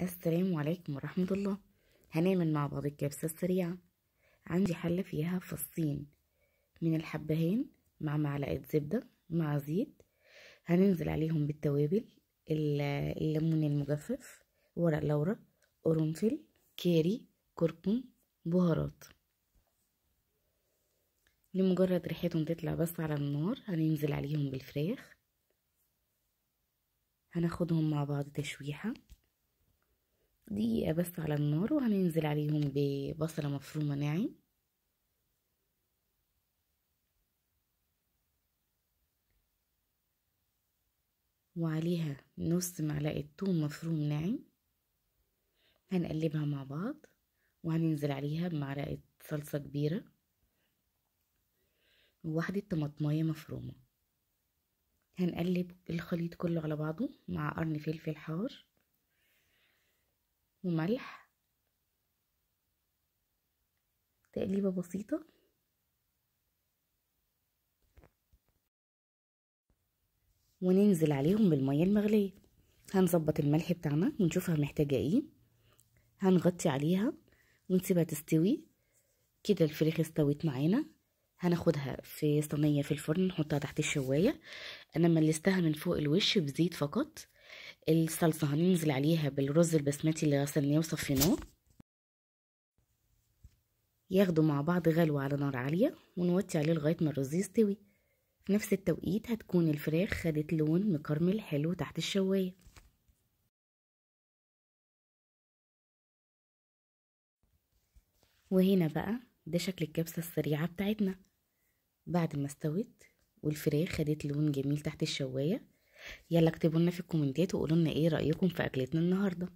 السلام عليكم ورحمة الله هنعمل مع بعض الكبسة السريعة عندي حلة فيها فصين من الحبهان مع معلقة زبدة مع زيت هننزل عليهم بالتوابل الليمون المجفف ورق لورا قرنفل كاري كركم بهارات لمجرد ريحتهم تطلع بس على النار هننزل عليهم بالفراخ هناخدهم مع بعض تشويحه دقيقة بس على النار وهننزل عليهم ببصلة مفرومة ناعم وعليها نص معلقة توم مفروم ناعم هنقلبها مع بعض وهننزل عليها بمعلقة صلصة كبيرة وواحدة طماطماية مفرومة هنقلب الخليط كله على بعضه مع قرن فلفل حار وملح تقليبة بسيطة وننزل عليهم بالمية المغلية هنظبط الملح بتاعنا ونشوفها محتاجة ايه هنغطي عليها ونسيبها تستوي كده الفريخ استوت معانا هناخدها في صينية في الفرن نحطها تحت الشواية انا ملستها من فوق الوش بزيت فقط الصلصة هننزل عليها بالرز البسمتي اللي غسلناه وصفيناه ياخدوا مع بعض غلوة على نار عالية ونوطي عليه لغاية ما الرز يستوي في نفس التوقيت هتكون الفراخ خدت لون مكرمل حلو تحت الشواية وهنا بقى ده شكل الكبسة السريعة بتاعتنا بعد ما استوت والفراخ خدت لون جميل تحت الشواية يلا اكتبوا لنا في الكومنتات وقولوا لنا ايه رايكم في اكلتنا النهارده